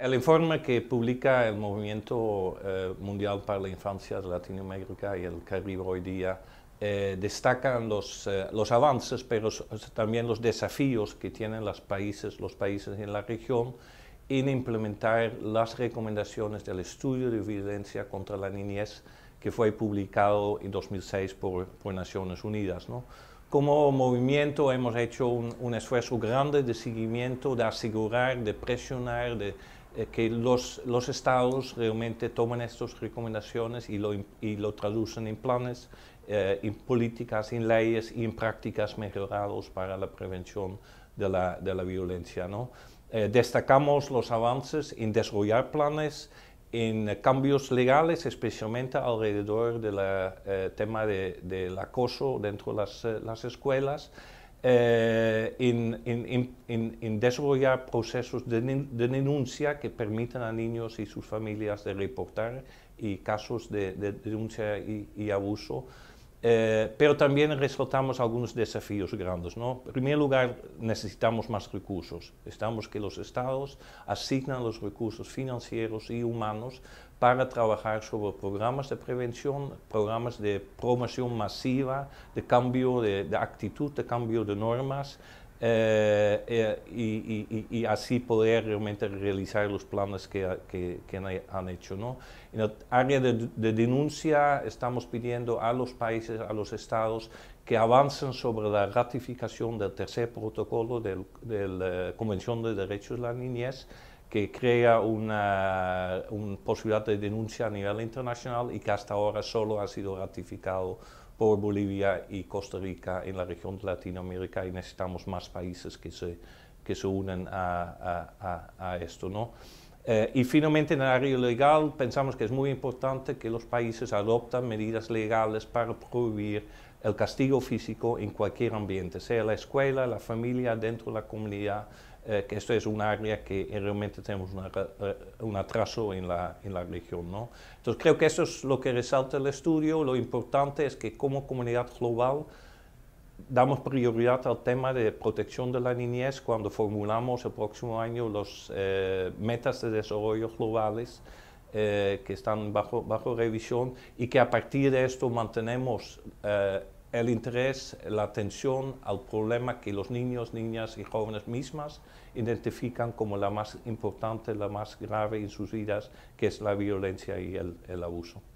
El informe que publica el Movimiento eh, Mundial para la Infancia de Latinoamérica y el Caribe hoy día destaca eh, destacan los, eh, los, avances, pero también los desafíos que tienen los países, los países en la región en implementar las recomendaciones del estudio de violencia contra la niñez que fue publicado en 2006 por, Naciones Unidas. Como movimiento hemos hecho un, un, esfuerzo grande de seguimiento, de asegurar, de presionar, de eh, que los, los, estados realmente tomen estas recomendaciones y lo, y lo traducen en planes, eh, en políticas, en leyes y en prácticas mejoradas para la prevención de la, de la violencia. ¿no? Eh, destacamos los avances en desarrollar planes, en cambios legales, especialmente alrededor del tema del acoso dentro de las, las escuelas en, eh, desarrollar procesos de, denuncia que permitan a niños y sus familias de reportar y casos de, denuncia y, abuso. Eh, pero también resaltamos algunos desafíos grandes. ¿no? En primer lugar, necesitamos más recursos. Necesitamos que los estados asignan los recursos financieros y humanos para trabajar sobre programas de prevención, programas de promoción masiva, de cambio de, actitud, de cambio de normas, eh, eh, y, así poder realmente realizar los planes que, han hecho. ¿no? En el área de, de, denuncia estamos pidiendo a los países, a los estados, que avancen sobre la ratificación del tercer protocolo de la eh, Convención de Derechos de la Niñez que crea una, posibilidad de denuncia a nivel internacional y que hasta ahora solo ha sido ratificado por Bolivia y Costa Rica en la región de Latinoamérica y necesitamos más países que se, que unen a, esto. Eh, y finalmente, en el área legal, pensamos que es muy importante que los países adopten medidas legales para prohibir el castigo físico en cualquier ambiente, sea la escuela, la familia, dentro de la comunidad, eh, que esto es un área que realmente tenemos eh, un atraso en la, en la región. ¿no? Entonces creo que eso es lo que resalta el estudio, lo importante es que como comunidad global damos prioridad al tema de protección de la niñez cuando formulamos el próximo año las eh, metas de desarrollo globales eh, que están bajo, revisión y que a partir de esto mantenemos eh, el interés, la atención al problema que los niños, niñas y jóvenes mismas identifican como la más importante, la más grave en sus vidas, que es la violencia y el abuso.